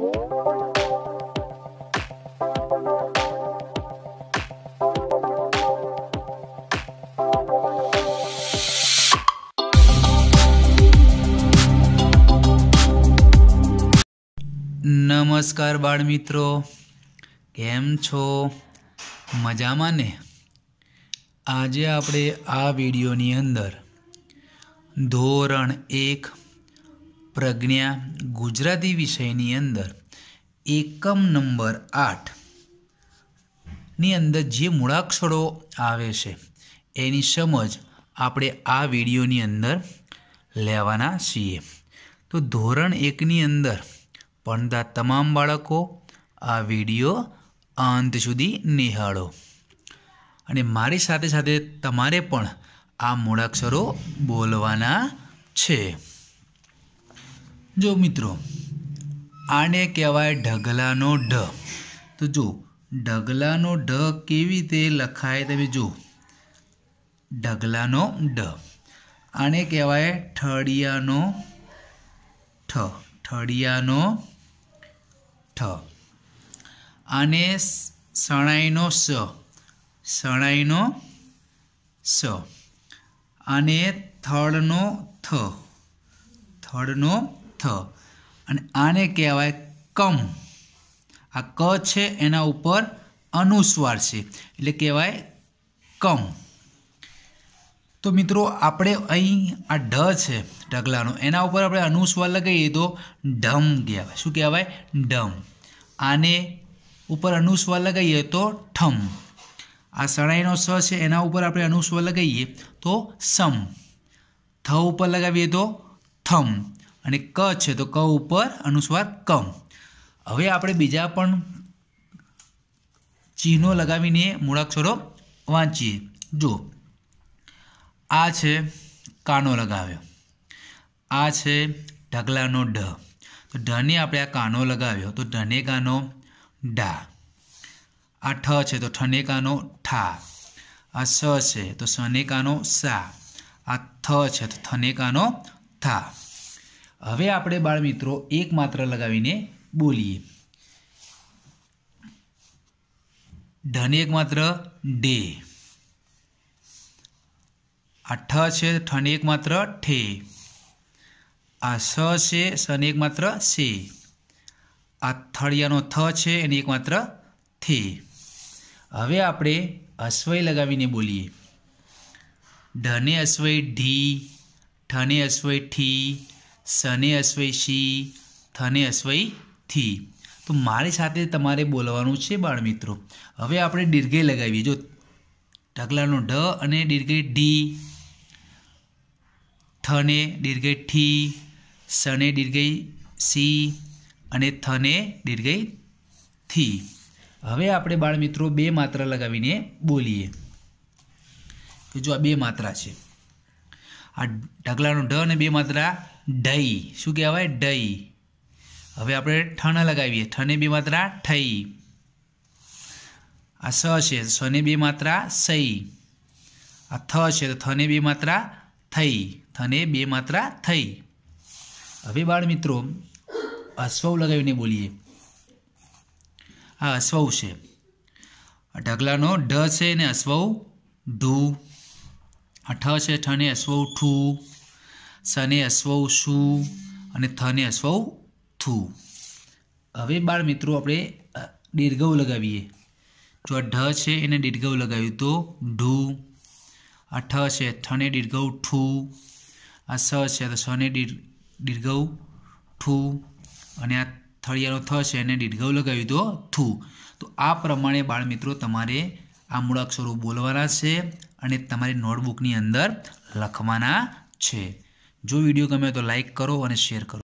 નમસ્કાર બાળ મિત્રો કેમ છો મજામાં ને આજે આપણે આ વિડીયોની અંદર ધોરણ એક પ્રજ્ઞા ગુજરાતી વિષયની અંદર એકમ નંબર આઠની અંદર જે મૂળાક્ષરો આવે છે એની સમજ આપણે આ વિડીયોની અંદર લેવાના છીએ તો ધોરણ એકની અંદર ભણતા તમામ બાળકો આ વિડીયો અંત સુધી નિહાળો અને મારી સાથે સાથે તમારે પણ આ મૂળાક્ષરો બોલવાના છે જો મિત્રો આને કહેવાય ઢગલાનો ઢ તો જો ઢગલાનો ઢ કેવી રીતે લખાય તમે જો ઢગલાનો ઢ આને કહેવાય ઠળિયાનો ઠ ઠળિયાનો ઠ આને શણાઈનો સ શણાઈનો સ આને થળનો થ થળનો થ અને આને કહેવાય કમ આ ક છે એના ઉપર અનુસ્વાર છે એટલે કહેવાય કમ તો મિત્રો આપણે અહીં આ ઢ છે ઢગલાનો એના ઉપર આપણે અનુસ્વાર લગાવીએ તો ઢમ કહેવાય શું કહેવાય ઢમ આને ઉપર અનુસ્વાર લગાવીએ તો ઠમ આ શણાઈનો સ છે એના ઉપર આપણે અનુસ્વાર લગાવીએ તો સમ થ ઉપર લગાવીએ તો થમ અને ક છે તો ક ઉપર અનુસ્વાર કમ હવે આપણે બીજા પણ ચિહ્નો લગાવીને મૂળાક્ષરો વાંચીએ જો આ છે કાનો લગાવ્યો આ છે ઢગલાનો ઢ તો ઢને આપણે આ કાનો લગાવ્યો તો ઢને કાનો ઢા આ ઠ છે તો ઠને કાનો ઠા આ સ છે તો સને કાનો સા આ થ છે તો થને કાનો થા હવે આપણે બાળ મિત્રો એક માત્ર લગાવીને બોલીએ ધન એક માત્ર ડે આ ઠ છે ઠન એક માત્ર ઠે આ સ છે સન એક માત્ર સે આ થળિયાનો થ છે એને એક માત્ર થે હવે આપણે અશ્વય લગાવીને બોલીએ ઢને અશ્વય ઢી ઠને અશ્વય ઠી સને અશ્વય શી થને અશ્વય થી તો મારી સાથે તમારે બોલવાનું છે બાળમિત્રો હવે આપણે દીર્ઘે લગાવીએ જો ઢગલાનો ઢ અને દીર્ઘે ઢી થને દીર્ઘે ઠી સને દીર્ઘે સી અને થને દીર્ઘે થી હવે આપણે બાળમિત્રો બે માત્રા લગાવીને બોલીએ કે જો આ બે માત્રા છે આ ઢગલાનો ઢ અને બે માત્રા ડઈ શું કહેવાય ડઈ હવે આપણે ઠણ લગાવીએ ઠને બે માત્રા ઠઈ આ સ છે સને બે માત્રા સઈ આ થ છે તો થને બે માત્રા થઈ થને બે માત્રા થઈ હવે બાળ મિત્રો અશ્વવ લગાવીને બોલીએ આ અશ્વવ છે ઢગલાનો ઢ છે ને અશ્વવ ધુ આ ઠ છે ઠને અશ્વવ ઠું સને અશ્વઉ શું અને થને અશ્વઉ થુ હવે બાળ મિત્રો આપણે દીર્ઘવ લગાવીએ જો આ ઢ છે એને દીર્ઘવ લગાવ્યું તો ઢુ આ ઠ છે થને દીર્ઘવ ઠુ આ સ છે તો સને દીર્ઘવ ઠુ અને આ થળિયાનો થ છે એને દીર્ઘવ લગાવ્યું તો થુ તો આ પ્રમાણે બાળ મિત્રો તમારે આ મૂળાક્ષરો બોલવાના છે અને તમારી નોટબુકની અંદર લખવાના છે જો વિડીયો ગમે તો લાઇક કરો અને શેર કરો